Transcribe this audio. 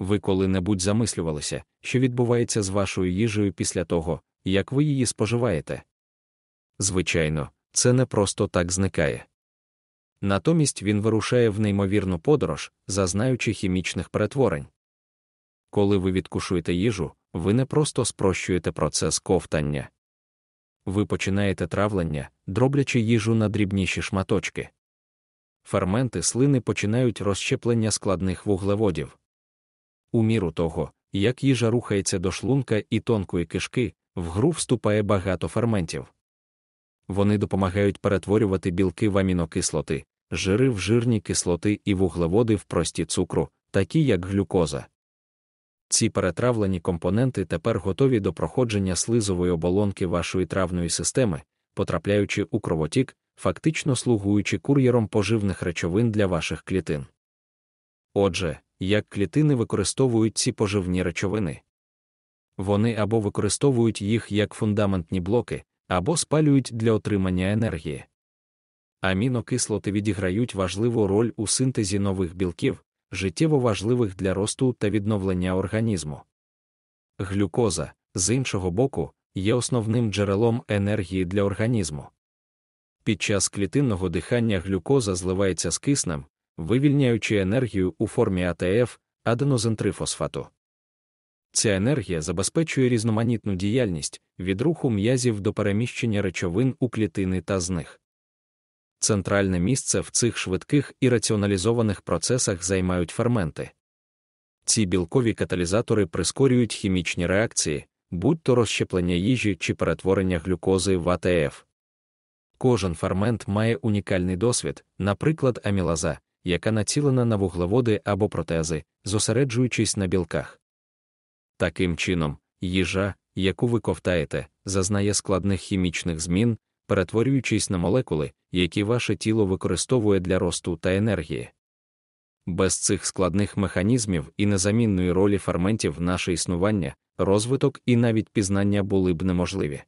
Ви коли-небудь замислювалися, що відбувається з вашою їжею після того, як ви її споживаєте? Звичайно, це не просто так зникає. Натомість він вирушає в неймовірну подорож, зазнаючи хімічних перетворень. Коли ви відкушуєте їжу, ви не просто спрощуєте процес ковтання, ви починаєте травлення, дроблячи їжу на дрібніші шматочки. Ферменти слини починають розщеплення складних вуглеводів у міру того, як їжа рухається до шлунка і тонкої кишки, в гру вступає багато ферментів. Вони допомагають перетворювати білки в амінокислоти, жири в жирні кислоти і вуглеводи в прості цукру, такі як глюкоза. Ці перетравлені компоненти тепер готові до проходження слизової оболонки вашої травної системи, потрапляючи у кровотік, фактично слугуючи кур'єром поживних речовин для ваших клітин. Отже, як клітини використовують ці поживні речовини. Вони або використовують їх як фундаментні блоки, або спалюють для отримання енергії. Амінокислоти відіграють важливу роль у синтезі нових білків, життєво важливих для росту та відновлення організму. Глюкоза, з іншого боку, є основним джерелом енергії для організму. Під час клітинного дихання глюкоза зливається з киснем, вивільняючи енергію у формі АТФ аденозентрифосфату. Ця енергія забезпечує різноманітну діяльність від руху м'язів до переміщення речовин у клітини та з них. Центральне місце в цих швидких і раціоналізованих процесах займають ферменти. Ці білкові каталізатори прискорюють хімічні реакції, будь то розщеплення їжі чи перетворення глюкози в АТФ. Кожен фермент має унікальний досвід, наприклад, амілаза, яка націлена на вуглеводи або протези, зосереджуючись на білках. Таким чином, їжа, яку ви ковтаєте, зазнає складних хімічних змін, перетворюючись на молекули, які ваше тіло використовує для росту та енергії. Без цих складних механізмів і незамінної ролі ферментів наше існування, розвиток і навіть пізнання були б неможливі.